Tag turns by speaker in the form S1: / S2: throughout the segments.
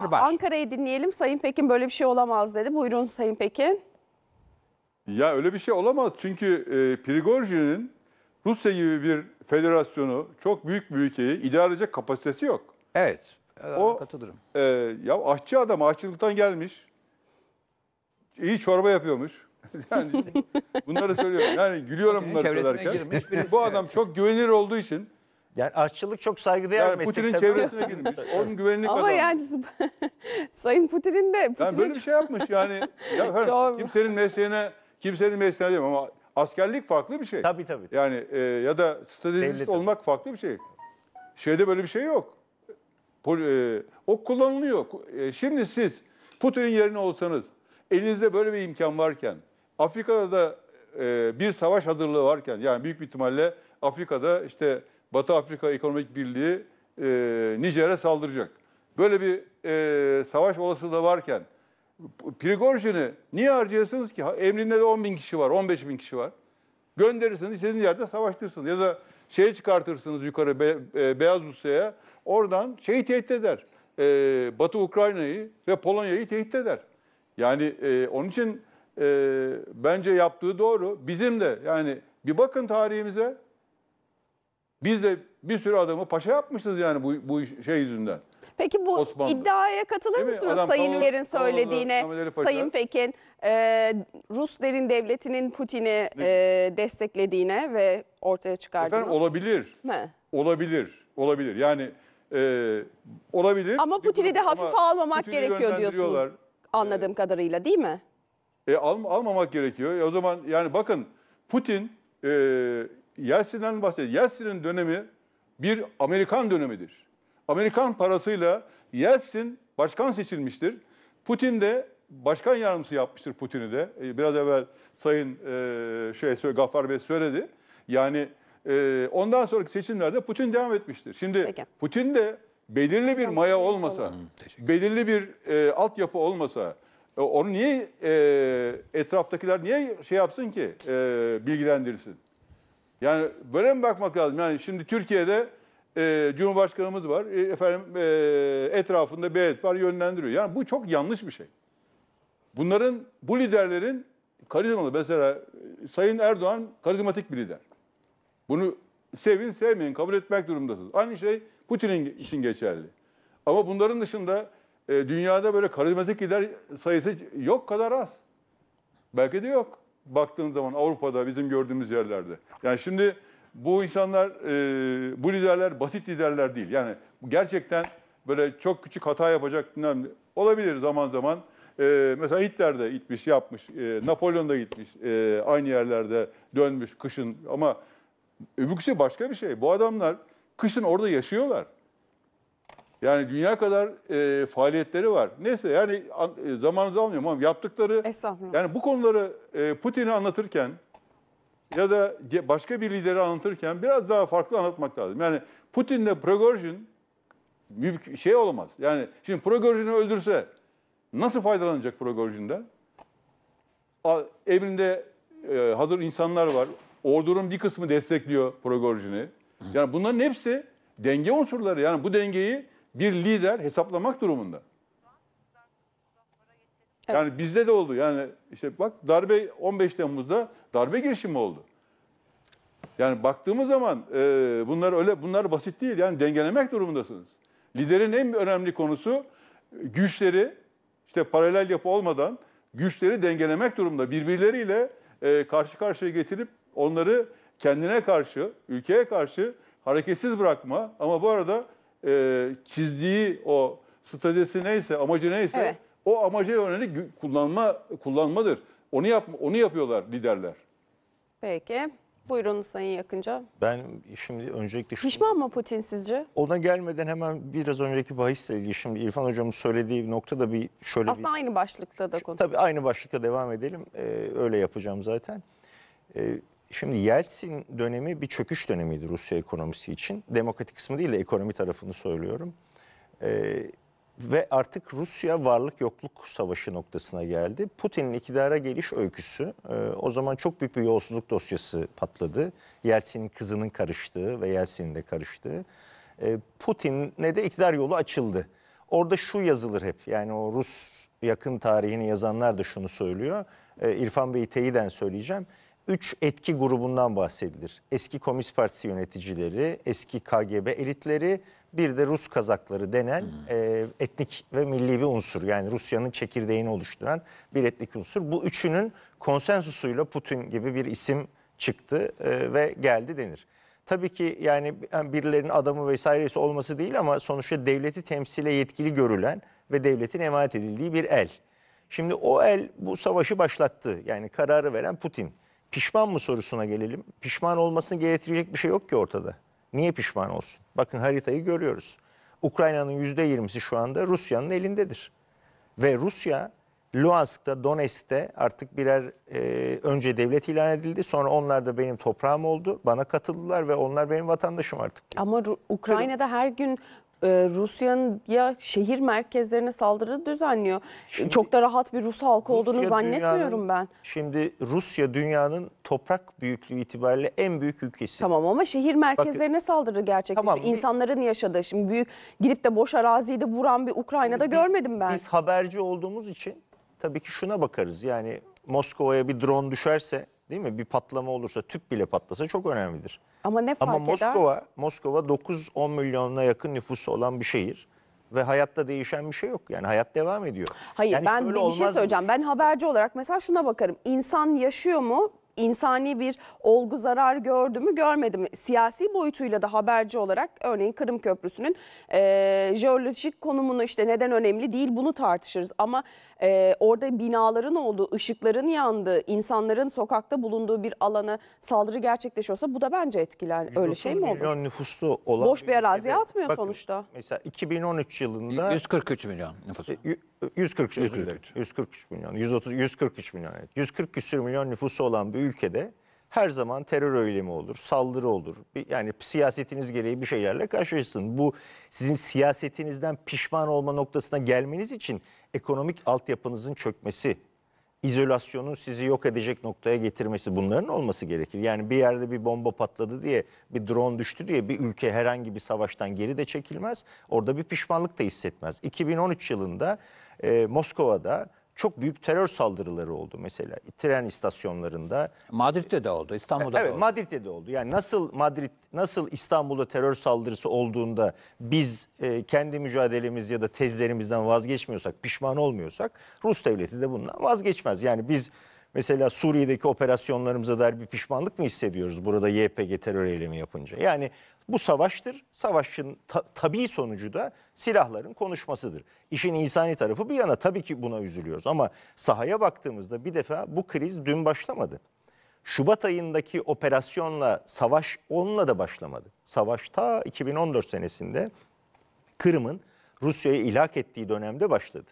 S1: var. Ankara'yı dinleyelim. Sayın Pekin böyle bir şey olamaz dedi. Buyurun Sayın Pekin.
S2: Ya öyle bir şey olamaz. Çünkü e, Prigorjin'in Rusya gibi bir federasyonu, çok büyük bir ülkeyi idare edecek kapasitesi yok. Evet. O, katılırım. E, ya aşçı adam aşçılıktan gelmiş. İyi çorba yapıyormuş. yani bunları söylüyorum. Yani gülüyorum bunları söylerken. girmiş birisi, Bu adam evet. çok güvenilir olduğu için yani aşçılık çok saygıdeğer yani meslek. Putin'in çevresine girmiş. Onun güvenlik Ama adam. yani
S1: Sayın Putin'in de... Putin yani böyle bir şey yapmış
S2: yani. ya her, kimsenin mesleğine, kimsenin mesleğine diyeyim ama askerlik farklı bir şey. Tabii tabii. Yani e, ya da stratejist olmak tabii. farklı bir şey. Şeyde böyle bir şey yok. Pol, e, ok kullanılıyor. E, şimdi siz Putin'in yerine olsanız, elinizde böyle bir imkan varken, Afrika'da da e, bir savaş hazırlığı varken, yani büyük bir ihtimalle Afrika'da işte Batı Afrika Ekonomik Birliği e, Nijer'e saldıracak. Böyle bir e, savaş olasılığı varken Prigorjin'i niye harcayasınız ki? Emrinde de 10 bin kişi var, 15 bin kişi var. Gönderirsiniz, istediğiniz yerde savaştırsınız. Ya da şey çıkartırsınız yukarı Be, e, Beyaz Rusya'ya. Oradan şeyi tehdit eder. E, Batı Ukrayna'yı ve Polonya'yı tehdit eder. Yani e, onun için e, bence yaptığı doğru. Bizim de yani bir bakın tarihimize biz de bir sürü adamı paşa yapmışız yani bu, bu şey yüzünden. Peki bu Osmanlı.
S1: iddiaya katılır Değil mısınız Adam, Sayın Üler'in söylediğine? Sayın Pekin e, Rus derin devletinin Putin'i e, desteklediğine ve ortaya çıkardığına. Efendim olabilir. He.
S2: Olabilir. Olabilir. Yani e, olabilir. Ama Putin'i de hafife
S1: almamak Putin'i gerekiyor diyorsunuz. Anladığım e, kadarıyla değil mi?
S2: E, al, almamak gerekiyor. E, o zaman yani bakın Putin e, Yeltsin'den bahsediyor. Yeltsin'in dönemi bir Amerikan dönemidir. Amerikan parasıyla Yeltsin başkan seçilmiştir. Putin de başkan yardımcısı yapmıştır Putin'i de. E, biraz evvel Sayın e, şey Gaffar Bey söyledi. Yani e, ondan sonraki seçimlerde Putin devam etmiştir. Şimdi Peki. Putin de belirli bir maya olmasa, belirli bir e, altyapı olmasa, e, onu niye e, etraftakiler niye şey yapsın ki, e, bilgilendirsin? Yani böyle mi bakmak lazım? Yani şimdi Türkiye'de e, Cumhurbaşkanımız var. E, efendim e, etrafında beyet var yönlendiriyor. Yani bu çok yanlış bir şey. Bunların, bu liderlerin karizmalı mesela e, Sayın Erdoğan karizmatik bir lider. Bunu sevin sevmeyin kabul etmek durumdasınız. Aynı şey Putin'in için geçerli. Ama bunların dışında e, dünyada böyle karizmatik lider sayısı yok kadar az. Belki de yok baktığın zaman Avrupa'da bizim gördüğümüz yerlerde. Yani şimdi bu insanlar, e, bu liderler basit liderler değil. Yani gerçekten böyle çok küçük hata yapacak olabilir zaman zaman. E, mesela Hitler de gitmiş, yapmış. E, Napolyon da gitmiş. E, aynı yerlerde dönmüş kışın. Ama öbüksü başka bir şey. Bu adamlar kışın orada yaşıyorlar. Yani dünya kadar e, faaliyetleri var. Neyse yani an, e, zamanınızı almıyorum ama yaptıkları... Yani bu konuları e, Putin'i anlatırken ya da başka bir lideri anlatırken biraz daha farklı anlatmak lazım. Yani Putin'le Prigozhin şey olamaz. Yani şimdi Prigozhin'i öldürse nasıl faydalanacak Prigozhin'den? Evinde e, hazır insanlar var. Ordunun bir kısmı destekliyor Prigozhin'i. Yani bunların hepsi denge unsurları. Yani bu dengeyi bir lider hesaplamak durumunda. Yani bizde de oldu. Yani işte bak darbe 15 Temmuz'da darbe girişimi oldu. Yani baktığımız zaman e, bunlar öyle bunlar basit değil. Yani dengelemek durumundasınız. Liderin en önemli konusu güçleri işte paralel yapı olmadan güçleri dengelemek durumda. Birbirleriyle e, karşı karşıya getirip onları kendine karşı, ülkeye karşı hareketsiz bırakma. Ama bu arada e, çizdiği o stratejisi neyse, amacı neyse Evet. o amaca yönelik kullanma kullanmadır. Onu yap onu yapıyorlar liderler.
S1: Peki. Buyurun Sayın Yakınca.
S2: Ben şimdi öncelikle
S3: şu,
S1: Pişman mı Putin sizce?
S3: ona gelmeden hemen biraz önceki bahisle ilgili şimdi İrfan hocamın söylediği noktada bir şöyle bir Aslında
S1: aynı başlıkta da konu.
S3: Tabii aynı başlıkta devam edelim. Ee, öyle yapacağım zaten. Ee, Şimdi Yeltsin dönemi bir çöküş dönemiydi Rusya ekonomisi için. Demokratik kısmı değil de ekonomi tarafını söylüyorum. Ee, ve artık Rusya varlık yokluk savaşı noktasına geldi. Putin'in iktidara geliş öyküsü e, o zaman çok büyük bir yolsuzluk dosyası patladı. Yeltsin'in kızının karıştığı ve Yeltsin'in de karıştığı. E, Putin'e de iktidar yolu açıldı. Orada şu yazılır hep yani o Rus yakın tarihini yazanlar da şunu söylüyor. E, İrfan Bey'i teyiden söyleyeceğim üç etki grubundan bahsedilir. Eski Komünist Partisi yöneticileri, eski KGB elitleri, bir de Rus Kazakları denen e, etnik ve milli bir unsur. Yani Rusya'nın çekirdeğini oluşturan bir etnik unsur. Bu üçünün konsensusuyla Putin gibi bir isim çıktı e, ve geldi denir. Tabii ki yani birilerinin adamı vesairesi olması değil ama sonuçta devleti temsile yetkili görülen ve devletin emanet edildiği bir el. Şimdi o el bu savaşı başlattı. Yani kararı veren Putin. Pişman mı sorusuna gelelim. Pişman olmasını gerektirecek bir şey yok ki ortada. Niye pişman olsun? Bakın haritayı görüyoruz. Ukrayna'nın %20'si şu anda Rusya'nın elindedir. Ve Rusya Luhansk'ta, Donetsk'te artık birer e, önce devlet ilan edildi. Sonra onlar da benim toprağım oldu. Bana katıldılar ve onlar benim vatandaşım artık.
S1: Ama Ru Ukrayna'da her gün e, Rusya'nın ya şehir merkezlerine saldırı düzenliyor. Şimdi, Çok da rahat bir Rus halkı Rusya olduğunu zannetmiyorum ben.
S3: Şimdi Rusya dünyanın toprak büyüklüğü itibariyle en büyük ülkesi. Tamam ama
S1: şehir merkezlerine Bakın, saldırı gerçekleşti. Tamam, İnsanların bir, yaşadığı şimdi büyük gidip de boş araziyi de vuran bir Ukrayna'da biz, görmedim
S3: ben. Biz haberci olduğumuz için tabii ki şuna bakarız. Yani Moskova'ya bir drone düşerse değil mi? Bir patlama olursa tüp bile patlasa çok önemlidir.
S1: Ama ne fark Ama Moskova, eder?
S3: Moskova 9-10 milyonuna yakın nüfusu olan bir şehir ve hayatta değişen bir şey yok. Yani hayat devam ediyor. Hayır yani ben bir, bir şey söyleyeceğim.
S1: Ben haberci olarak mesela şuna bakarım. İnsan yaşıyor mu? insani bir olgu zarar gördü mü görmedi mi? Siyasi boyutuyla da haberci olarak örneğin Kırım Köprüsü'nün e, jeolojik konumunu işte neden önemli değil bunu tartışırız. Ama e, orada binaların olduğu, ışıkların yandığı, insanların sokakta bulunduğu bir alana saldırı gerçekleşiyorsa bu da bence etkiler. Öyle şey mi olur?
S3: milyon nüfuslu olan... Boş bir
S1: arazi atmıyor Bakın, sonuçta.
S3: Mesela 2013 yılında... 143 milyon nüfusu. 143, 143. 143 milyon, 130, 143 milyon. 140 küsür milyon nüfusu olan bir ülkede her zaman terör eylemi olur, saldırı olur. Yani siyasetiniz gereği bir şeylerle karşılaşırsın. Bu sizin siyasetinizden pişman olma noktasına gelmeniz için ekonomik altyapınızın çökmesi, izolasyonun sizi yok edecek noktaya getirmesi bunların olması gerekir. Yani bir yerde bir bomba patladı diye, bir drone düştü diye bir ülke herhangi bir savaştan geri de çekilmez. Orada bir pişmanlık da hissetmez. 2013 yılında e, Moskova'da çok büyük terör saldırıları oldu mesela. Tren istasyonlarında. Madrid'de de oldu, İstanbul'da evet, da oldu. Madrid'de de oldu. Yani nasıl Madrid, nasıl İstanbul'da terör saldırısı olduğunda biz e, kendi mücadelemiz ya da tezlerimizden vazgeçmiyorsak, pişman olmuyorsak Rus devleti de bundan vazgeçmez. Yani biz mesela Suriye'deki operasyonlarımıza dair bir pişmanlık mı hissediyoruz burada YPG terör eylemi yapınca? Yani bu savaştır. Savaşın ta tabii sonucu da silahların konuşmasıdır. İşin insani tarafı bir yana tabii ki buna üzülüyoruz ama sahaya baktığımızda bir defa bu kriz dün başlamadı. Şubat ayındaki operasyonla savaş onunla da başlamadı. Savaş ta 2014 senesinde Kırım'ın Rusya'ya ilhak ettiği dönemde başladı.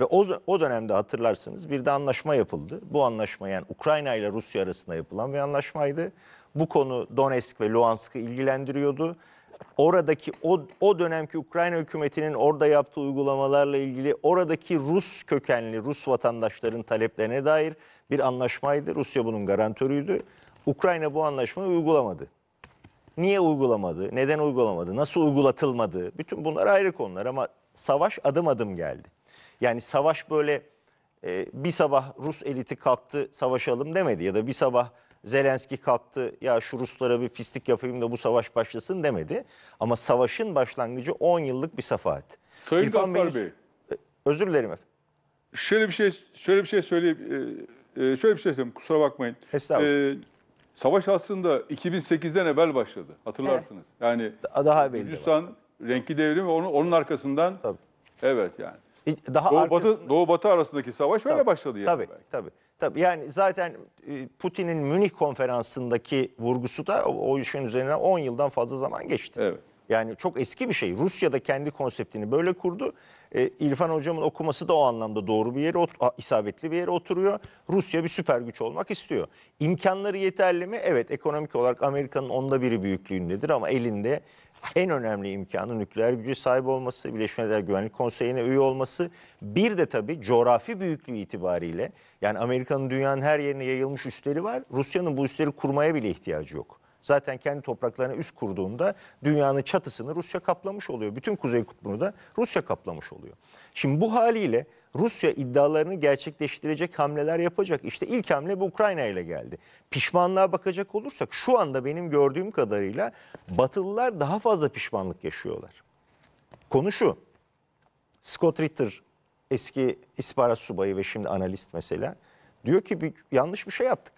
S3: Ve o, o dönemde hatırlarsınız bir de anlaşma yapıldı. Bu anlaşma yani Ukrayna ile Rusya arasında yapılan bir anlaşmaydı. Bu konu Donetsk ve Luhansk'ı ilgilendiriyordu. Oradaki o, o dönemki Ukrayna hükümetinin orada yaptığı uygulamalarla ilgili oradaki Rus kökenli Rus vatandaşların taleplerine dair bir anlaşmaydı. Rusya bunun garantörüydü. Ukrayna bu anlaşmayı uygulamadı. Niye uygulamadı? Neden uygulamadı? Nasıl uygulatılmadı? Bütün bunlar ayrı konular ama savaş adım adım geldi. Yani savaş böyle e, bir sabah Rus eliti kalktı savaşalım demedi ya da bir sabah Zelenski kalktı ya şu Ruslara bir pislik yapayım da bu savaş başlasın demedi. Ama savaşın başlangıcı 10 yıllık bir safahat. Sayın İrfan Bey, Bey.
S2: Özür dilerim efendim. Şöyle bir şey şöyle bir şey söyleyeyim. Ee, şöyle bir şey söyleyeyim kusura bakmayın. Estağfurullah. Ee, savaş aslında 2008'den evvel başladı hatırlarsınız. Evet. Yani daha renkli renki devrimi onun, onun arkasından Tabii. evet yani daha Doğu Batı Doğu Batı arasındaki savaş tabii, öyle başladı yani. Tabii belki. tabii. Tabii yani zaten e,
S3: Putin'in Münih konferansındaki vurgusu da o, işin üzerine 10 yıldan fazla zaman geçti. Evet. Yani çok eski bir şey. Rusya da kendi konseptini böyle kurdu. E, İrfan hocamın okuması da o anlamda doğru bir yere, isabetli bir yere oturuyor. Rusya bir süper güç olmak istiyor. İmkanları yeterli mi? Evet ekonomik olarak Amerika'nın onda biri büyüklüğündedir ama elinde en önemli imkanı nükleer gücü sahip olması, Birleşmiş Milletler Güvenlik Konseyi'ne üye olması, bir de tabii coğrafi büyüklüğü itibariyle yani Amerika'nın dünyanın her yerine yayılmış üsleri var. Rusya'nın bu üsleri kurmaya bile ihtiyacı yok zaten kendi topraklarına üst kurduğunda dünyanın çatısını Rusya kaplamış oluyor. Bütün Kuzey Kutbu'nu da Rusya kaplamış oluyor. Şimdi bu haliyle Rusya iddialarını gerçekleştirecek hamleler yapacak. İşte ilk hamle bu Ukrayna ile geldi. Pişmanlığa bakacak olursak şu anda benim gördüğüm kadarıyla Batılılar daha fazla pişmanlık yaşıyorlar. Konu şu. Scott Ritter eski istihbarat subayı ve şimdi analist mesela diyor ki bir, yanlış bir şey yaptık.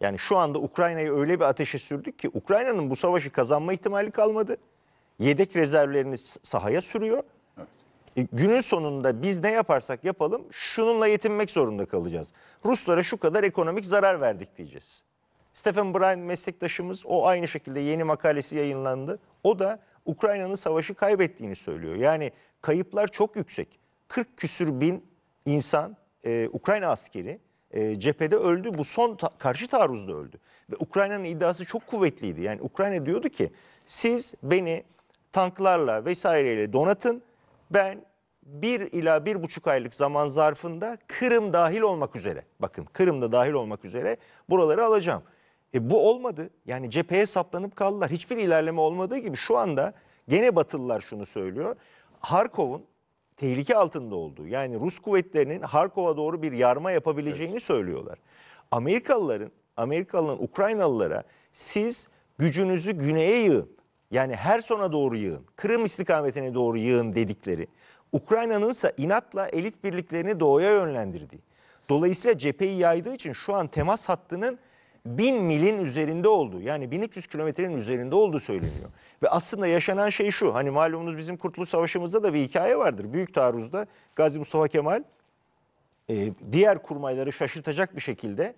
S3: Yani şu anda Ukrayna'yı öyle bir ateşe sürdük ki Ukrayna'nın bu savaşı kazanma ihtimali kalmadı. Yedek rezervlerini sahaya sürüyor. Evet. E, günün sonunda biz ne yaparsak yapalım şununla yetinmek zorunda kalacağız. Ruslara şu kadar ekonomik zarar verdik diyeceğiz. Stephen Bryan meslektaşımız o aynı şekilde yeni makalesi yayınlandı. O da Ukrayna'nın savaşı kaybettiğini söylüyor. Yani kayıplar çok yüksek. 40 küsür bin insan e, Ukrayna askeri e, cephede öldü. Bu son ta karşı taarruzda öldü. Ve Ukrayna'nın iddiası çok kuvvetliydi. Yani Ukrayna diyordu ki siz beni tanklarla vesaireyle donatın. Ben bir ila bir buçuk aylık zaman zarfında Kırım dahil olmak üzere bakın Kırım'da dahil olmak üzere buraları alacağım. E bu olmadı. Yani cepheye saplanıp kaldılar. Hiçbir ilerleme olmadığı gibi şu anda gene Batılılar şunu söylüyor. Harkov'un tehlike altında olduğu yani Rus kuvvetlerinin Harkov'a doğru bir yarma yapabileceğini evet. söylüyorlar. Amerikalıların Amerikalıların Ukraynalılara siz gücünüzü güneye yığın. Yani her sona doğru yığın. Kırım istikametine doğru yığın dedikleri. Ukrayna'nın ise inatla elit birliklerini doğuya yönlendirdiği. Dolayısıyla cepheyi yaydığı için şu an temas hattının 1000 milin üzerinde olduğu yani 1300 kilometrenin üzerinde olduğu söyleniyor. Ve aslında yaşanan şey şu. Hani malumunuz bizim Kurtuluş Savaşı'mızda da bir hikaye vardır. Büyük taarruzda Gazi Mustafa Kemal e, diğer kurmayları şaşırtacak bir şekilde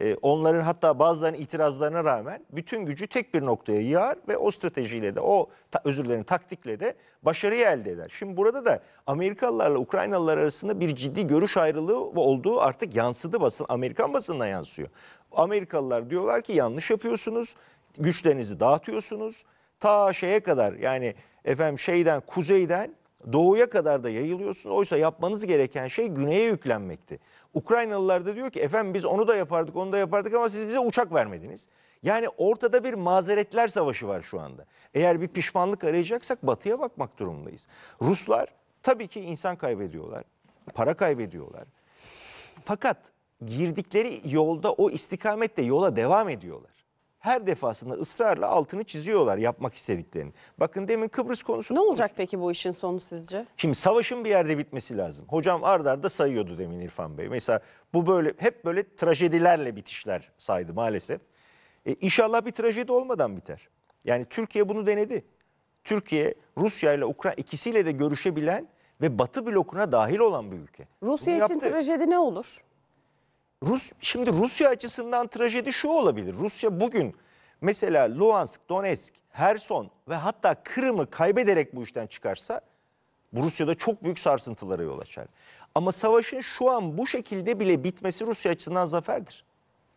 S3: e, onların hatta bazılarının itirazlarına rağmen bütün gücü tek bir noktaya yığar ve o stratejiyle de o ta, özür dilerim taktikle de başarıyı elde eder. Şimdi burada da Amerikalılarla Ukraynalılar arasında bir ciddi görüş ayrılığı olduğu artık yansıdı basın Amerikan basınına yansıyor. Amerikalılar diyorlar ki yanlış yapıyorsunuz güçlerinizi dağıtıyorsunuz ta şeye kadar yani efendim şeyden kuzeyden doğuya kadar da yayılıyorsun. Oysa yapmanız gereken şey güneye yüklenmekti. Ukraynalılar da diyor ki efendim biz onu da yapardık onu da yapardık ama siz bize uçak vermediniz. Yani ortada bir mazeretler savaşı var şu anda. Eğer bir pişmanlık arayacaksak batıya bakmak durumundayız. Ruslar tabii ki insan kaybediyorlar, para kaybediyorlar. Fakat girdikleri yolda o istikamette yola devam ediyorlar her defasında ısrarla altını çiziyorlar yapmak istediklerini. Bakın demin Kıbrıs konusu. Ne olacak konuştum. peki bu işin sonu sizce? Şimdi savaşın bir yerde bitmesi lazım. Hocam ard arda sayıyordu demin İrfan Bey. Mesela bu böyle hep böyle trajedilerle bitişler saydı maalesef. E, inşallah bir trajedi olmadan biter. Yani Türkiye bunu denedi. Türkiye Rusya ile Ukrayna ikisiyle de görüşebilen ve Batı blokuna dahil olan bir ülke. Rusya Bunu için yaptı. trajedi ne olur? Rus şimdi Rusya açısından trajedi şu olabilir. Rusya bugün mesela Luhansk, Donetsk, Herson ve hatta Kırım'ı kaybederek bu işten çıkarsa bu Rusya'da çok büyük sarsıntılara yol açar. Ama savaşın şu an bu şekilde bile bitmesi Rusya açısından zaferdir.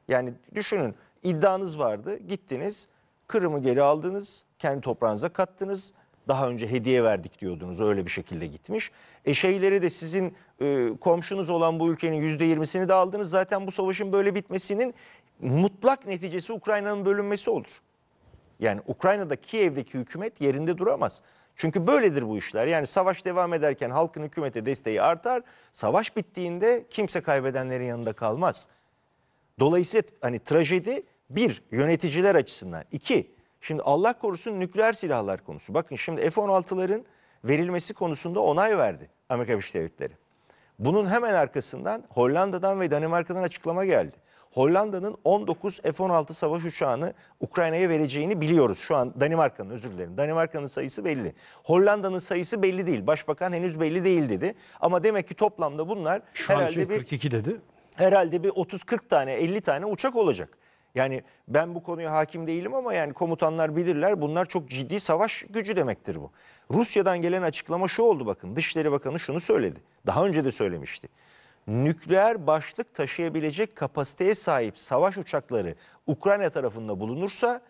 S3: Yani düşünün iddianız vardı, gittiniz, Kırım'ı geri aldınız, kendi toprağınıza kattınız. Daha önce hediye verdik diyordunuz, öyle bir şekilde gitmiş. E şeyleri de sizin e, komşunuz olan bu ülkenin %20'sini de aldınız. Zaten bu savaşın böyle bitmesinin mutlak neticesi Ukrayna'nın bölünmesi olur. Yani Ukrayna'da Kiev'deki hükümet yerinde duramaz. Çünkü böyledir bu işler. Yani savaş devam ederken halkın hükümete desteği artar. Savaş bittiğinde kimse kaybedenlerin yanında kalmaz. Dolayısıyla hani trajedi bir yöneticiler açısından. iki şimdi Allah korusun nükleer silahlar konusu. Bakın şimdi F-16'ların verilmesi konusunda onay verdi Amerika Birleşik Devletleri. Bunun hemen arkasından Hollanda'dan ve Danimarka'dan açıklama geldi. Hollanda'nın 19 F-16 savaş uçağını Ukrayna'ya vereceğini biliyoruz. Şu an Danimarka'nın özür dilerim. Danimarka'nın sayısı belli. Hollanda'nın sayısı belli değil. Başbakan henüz belli değil dedi. Ama demek ki toplamda bunlar Şu herhalde an şey 42 bir dedi. herhalde bir 30-40 tane 50 tane uçak olacak. Yani ben bu konuya hakim değilim ama yani komutanlar bilirler bunlar çok ciddi savaş gücü demektir bu. Rusya'dan gelen açıklama şu oldu bakın Dışişleri Bakanı şunu söyledi. Daha önce de söylemişti. Nükleer başlık taşıyabilecek kapasiteye sahip savaş uçakları Ukrayna tarafında bulunursa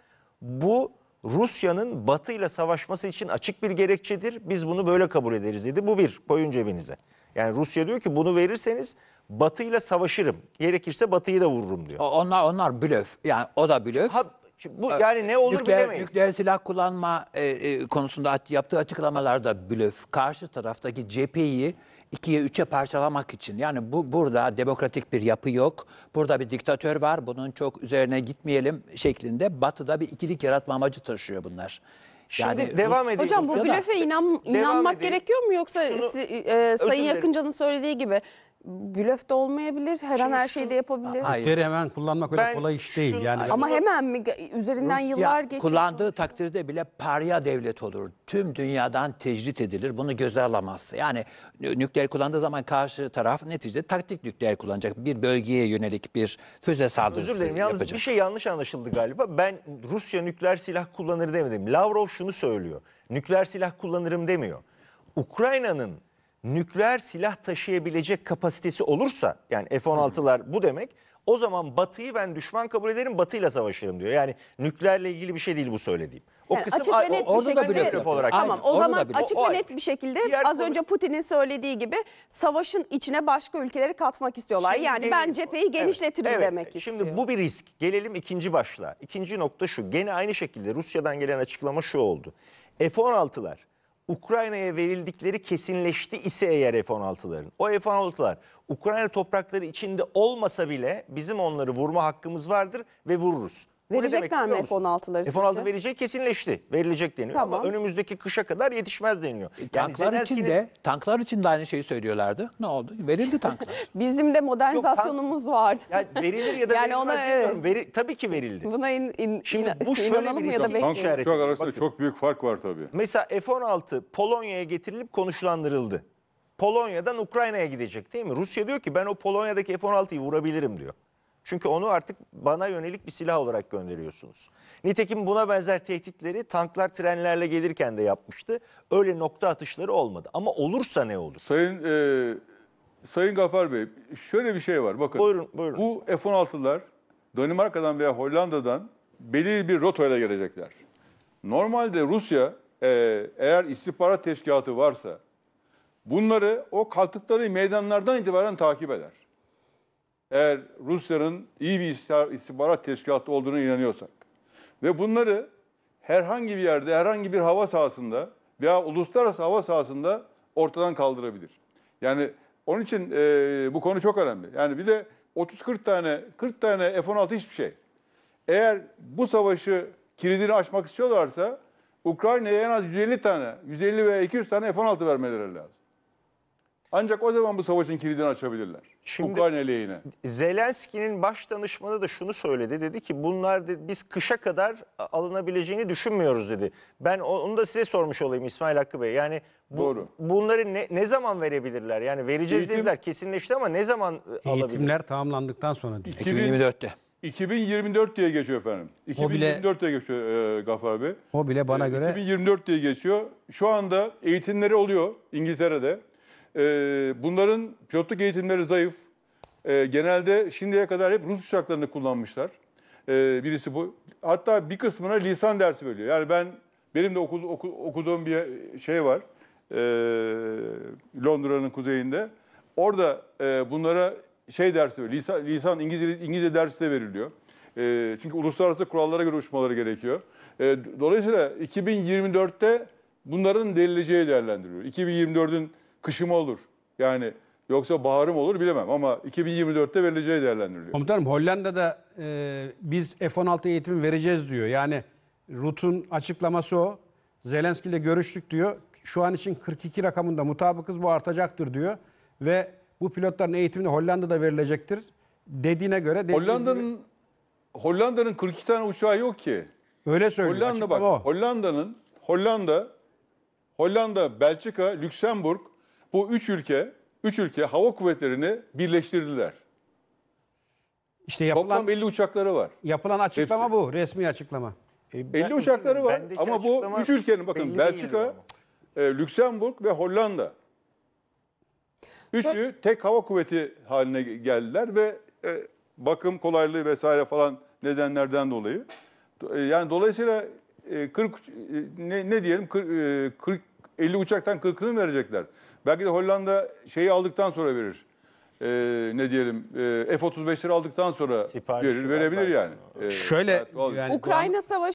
S3: bu Rusya'nın Batı ile savaşması için açık bir gerekçedir. Biz bunu böyle kabul ederiz dedi. Bu bir koyun cebinize. Yani Rusya diyor ki bunu verirseniz Batı ile savaşırım. Gerekirse Batı'yı da vururum diyor. Onlar onlar blöf. Yani o da blöf. Ha, bu yani ne olur nükleer, bilemeyiz. nükleer silah kullanma e, e, konusunda yaptığı açıklamalarda blöf. Karşı taraftaki cepheyi ikiye üçe parçalamak için. Yani bu burada demokratik bir yapı yok. Burada bir diktatör var. Bunun çok üzerine gitmeyelim şeklinde. Batı'da bir ikilik yaratma amacı taşıyor bunlar. Şimdi yani,
S1: devam edeyim. Hocam bu blöfe inan, inanmak gerekiyor mu yoksa Şunu, e, Sayın Yakıncan'ın söylediği gibi blöf de olmayabilir. Her an her şeyi de yapabilir. Hayır.
S2: hemen kullanmak öyle Ben kolay
S1: iş değil. Yani Ama hemen mi? Üzerinden yıllar Ya, geçiyor. kullandığı
S3: takdirde bile parya devlet olur. Tüm dünyadan tecrit edilir. Bunu göze alamaz. Yani nükleer kullandığı zaman karşı taraf neticede taktik nükleer kullanacak. Bir bölgeye yönelik bir füze saldırısı Özür dilerim yalnız bir şey yanlış anlaşıldı galiba. Ben Rusya nükleer silah kullanır demedim. Lavrov şunu söylüyor. Nükleer silah kullanırım demiyor. Ukrayna'nın nükleer silah taşıyabilecek kapasitesi olursa yani F-16'lar bu demek o zaman Batı'yı ben düşman kabul ederim Batı'yla savaşırım diyor. Yani nükleerle ilgili bir şey değil bu söylediğim. O Yani kısım açık ve net bir orada da şekilde- blöf yapıyor. olarak. Tamam Aynen. Orada zaman bir- açık O- ve
S1: net bir şekilde az konu- önce Putin'in söylediği gibi savaşın içine başka ülkeleri katmak istiyorlar. Şimdi yani ben gelelim- cepheyi Evet, genişletirim evet. demek
S3: istiyor. Şimdi bu bir risk. Gelelim ikinci başla. İkinci nokta şu. Gene aynı şekilde Rusya'dan gelen açıklama şu oldu. F-16'lar Ukrayna'ya verildikleri kesinleşti ise eğer F-16'ların. O F-16'lar Ukrayna toprakları içinde olmasa bile bizim onları vurma hakkımız vardır ve vururuz. Bu Verecekler mi biliyor musun?
S1: F-16'ları F-16 sizce?
S3: verecek kesinleşti. Verilecek deniyor Tamam. ama önümüzdeki kışa kadar yetişmez deniyor. Yani tanklar Zelenski'nin- için de tanklar için de aynı şeyi söylüyorlardı. Ne
S2: oldu? Verildi tanklar.
S3: Bizim de modernizasyonumuz vardı. Yani
S2: verilir ya da Yani verilmez ona, bilmiyorum. Veri, tabii ki verildi.
S1: Buna in, in, Şimdi in- bu şöyle inanalım bir ya da Tank işareti. uçak arasında
S2: çok büyük fark var
S3: tabii. Mesela F-16 Polonya'ya getirilip konuşlandırıldı. Polonya'dan Ukrayna'ya gidecek değil mi? Rusya diyor ki ben o Polonya'daki F-16'yı vurabilirim diyor. Çünkü onu artık bana yönelik bir silah olarak gönderiyorsunuz. Nitekim buna benzer tehditleri tanklar trenlerle gelirken de yapmıştı. Öyle nokta atışları olmadı. Ama olursa ne olur?
S2: Sayın e, Sayın Gafar Bey, şöyle bir şey var. Bakın. Buyurun, buyurun. Bu F-16'lar Danimarka'dan veya Hollanda'dan belirli bir rotayla gelecekler. Normalde Rusya e, eğer istihbarat teşkilatı varsa bunları o kalktıkları meydanlardan itibaren takip eder eğer Rusya'nın iyi bir istihbarat teşkilatı olduğunu inanıyorsak ve bunları herhangi bir yerde, herhangi bir hava sahasında veya uluslararası hava sahasında ortadan kaldırabilir. Yani onun için e, bu konu çok önemli. Yani bir de 30-40 tane, 40 tane F-16 hiçbir şey. Eğer bu savaşı kilidini açmak istiyorlarsa Ukrayna'ya en az 150 tane, 150 veya 200 tane F-16 vermeleri lazım. Ancak o zaman bu savaşın kilidini açabilirler. Şimdi Ukrayna lehine. Zelenski'nin baş danışmanı da şunu söyledi.
S3: Dedi ki bunlar de, biz kışa kadar alınabileceğini düşünmüyoruz dedi. Ben onu da size sormuş olayım İsmail Hakkı Bey. Yani bu, Doğru. bunları ne, ne zaman verebilirler? Yani vereceğiz Eğitim,
S2: dediler kesinleşti ama ne zaman e, Eğitimler alabilir? Eğitimler tamamlandıktan sonra diyor. 2024'te. 2024 diye geçiyor efendim. 2024 diye geçiyor e, Gaffar Bey. O bile bana e, göre. 2024 diye geçiyor. Şu anda eğitimleri oluyor İngiltere'de. E, bunların pilotluk eğitimleri zayıf. E, genelde şimdiye kadar hep Rus uçaklarını kullanmışlar. E, birisi bu. Hatta bir kısmına lisan dersi veriyor. Yani ben benim de okul, okul, okuduğum bir şey var. E, Londra'nın kuzeyinde. Orada e, bunlara şey dersi veriyor. Lisan, lisan İngilizce, İngilizce dersi de veriliyor. E, çünkü uluslararası kurallara göre uçmaları gerekiyor. E, dolayısıyla 2024'te bunların delileceği değerlendiriliyor. 2024'ün kışım olur. Yani yoksa baharım olur bilemem ama 2024'te verileceği değerlendiriliyor. Komutanım Hollanda'da e, biz F-16 eğitimi vereceğiz diyor. Yani RUT'un açıklaması o. Zelenski ile görüştük diyor. Şu an için 42 rakamında mutabıkız bu artacaktır diyor. Ve bu pilotların eğitimini Hollanda'da verilecektir dediğine göre. Hollanda'nın Hollanda'nın 42 tane uçağı yok ki. Öyle söylüyor. Hollanda bak. Hollanda'nın Hollanda Hollanda, Belçika, Lüksemburg, bu üç ülke, üç ülke hava kuvvetlerini birleştirdiler. İşte yapılan, Toplam 50 uçakları var. yapılan açıklama Hepsi. bu, resmi açıklama. E, ben- 50 uçakları var ama bu üç ülkenin bakın Belçika, ama. e, Lüksemburg ve Hollanda. Üçü tek hava kuvveti haline geldiler ve e, bakım kolaylığı vesaire falan nedenlerden dolayı. E, yani dolayısıyla e, 40 e, ne, ne diyelim 40, e, 40 50 uçaktan 40'ını verecekler. Belki de Hollanda şeyi aldıktan sonra verir. E, ne diyelim e, F-35'leri aldıktan sonra verir, verebilir yani. E, Şöyle yani Ukrayna
S1: Savaşı